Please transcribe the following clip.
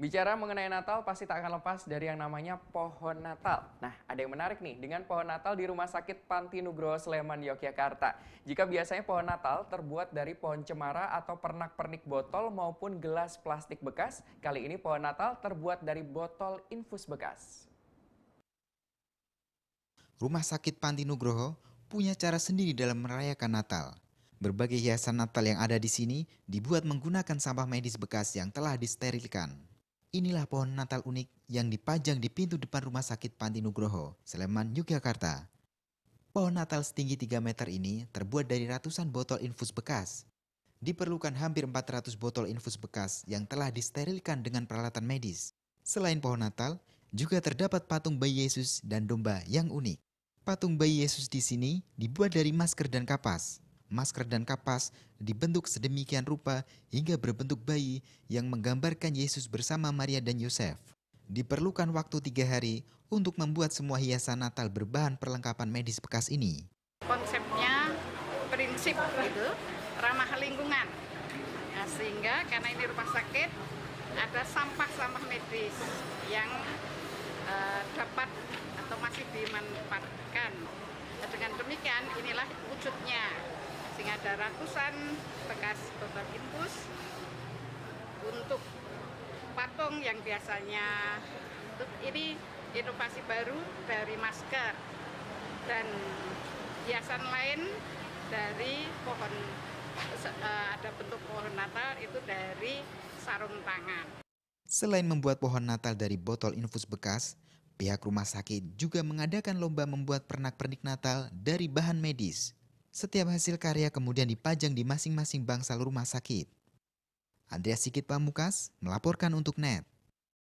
Bicara mengenai Natal pasti tak akan lepas dari yang namanya pohon Natal. Nah, ada yang menarik nih dengan pohon Natal di Rumah Sakit Panti Nugroho Sleman Yogyakarta. Jika biasanya pohon Natal terbuat dari pohon cemara atau pernak-pernik botol maupun gelas plastik bekas, kali ini pohon Natal terbuat dari botol infus bekas. Rumah Sakit Panti Nugroho punya cara sendiri dalam merayakan Natal. Berbagai hiasan Natal yang ada di sini dibuat menggunakan sampah medis bekas yang telah disterilkan. Inilah pohon Natal unik yang dipajang di pintu depan Rumah Sakit Panti Nugroho, Sleman, Yogyakarta. Pohon Natal setinggi 3 meter ini terbuat dari ratusan botol infus bekas. Diperlukan hampir 400 botol infus bekas yang telah disterilkan dengan peralatan medis. Selain pohon Natal, juga terdapat patung bayi Yesus dan domba yang unik. Patung bayi Yesus di sini dibuat dari masker dan kapas masker dan kapas dibentuk sedemikian rupa hingga berbentuk bayi yang menggambarkan Yesus bersama Maria dan Yosef. Diperlukan waktu tiga hari untuk membuat semua hiasan Natal berbahan perlengkapan medis bekas ini. Konsepnya prinsip itu ramah lingkungan. Nah, sehingga karena ini rumah sakit, ada sampah-sampah medis yang uh, dapat atau masih dimanfaatkan. Nah, dengan demikian, inilah wujudnya ada ratusan bekas botol infus untuk patung yang biasanya ini inovasi baru dari masker dan hiasan lain dari pohon eh, ada bentuk pohon natal itu dari sarung tangan. Selain membuat pohon natal dari botol infus bekas, pihak rumah sakit juga mengadakan lomba membuat pernak-pernik natal dari bahan medis. Setiap hasil karya kemudian dipajang di masing-masing bangsal rumah sakit. Andrea Sikit Pamukas melaporkan untuk NET.